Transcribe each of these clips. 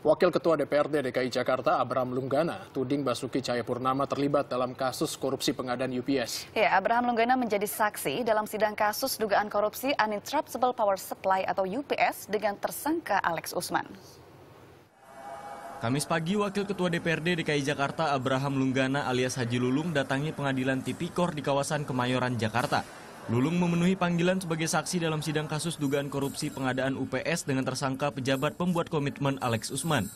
Wakil Ketua DPRD DKI Jakarta Abraham Lunggana tuding Basuki Cahayapurnama terlibat dalam kasus korupsi pengadaan UPS. Ya, Abraham Lunggana menjadi saksi dalam sidang kasus dugaan korupsi uninterruptible power supply atau UPS dengan tersangka Alex Usman. Kamis pagi, Wakil Ketua DPRD DKI Jakarta Abraham Lunggana alias Haji Lulung datangi pengadilan tipikor di kawasan Kemayoran, Jakarta Lulung memenuhi panggilan sebagai saksi dalam sidang kasus dugaan korupsi pengadaan UPS dengan tersangka pejabat pembuat komitmen Alex Usman.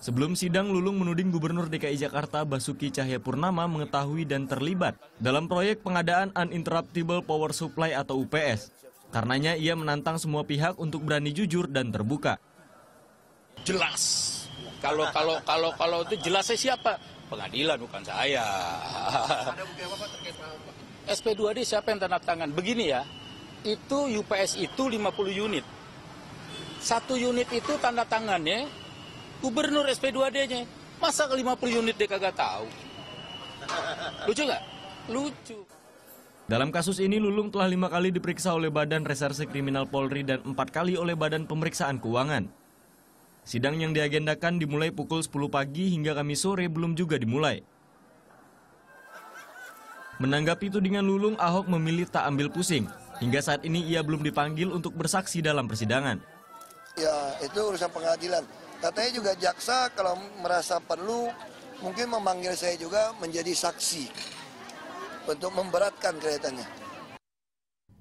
Sebelum sidang, Lulung menuding Gubernur DKI Jakarta Basuki Cahayapurnama mengetahui dan terlibat dalam proyek pengadaan Uninterruptible Power Supply atau UPS. Karenanya ia menantang semua pihak untuk berani jujur dan terbuka. Jelas. Kalau kalau kalau kalau itu jelasnya siapa? Pengadilan bukan saya. Ada bukti apa terkait SP2D siapa yang tanda tangan? Begini ya, itu UPS itu 50 unit. Satu unit itu tanda tangannya gubernur SP2D-nya. Masa ke 50 unit dia kagak tahu? Lucu nggak? Lucu. Dalam kasus ini, Lulung telah lima kali diperiksa oleh Badan Reserse Kriminal Polri dan empat kali oleh Badan Pemeriksaan Keuangan. Sidang yang diagendakan dimulai pukul 10 pagi hingga kami sore belum juga dimulai. Menanggapi tudingan Lulung, Ahok memilih tak ambil pusing. Hingga saat ini ia belum dipanggil untuk bersaksi dalam persidangan. Ya, itu urusan pengadilan. Katanya juga jaksa kalau merasa perlu mungkin memanggil saya juga menjadi saksi untuk memberatkan kelihatannya.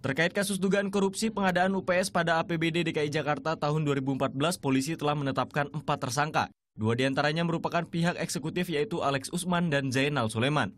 Terkait kasus dugaan korupsi pengadaan UPS pada APBD DKI Jakarta tahun 2014, polisi telah menetapkan empat tersangka. Dua diantaranya merupakan pihak eksekutif yaitu Alex Usman dan Zainal Suleman.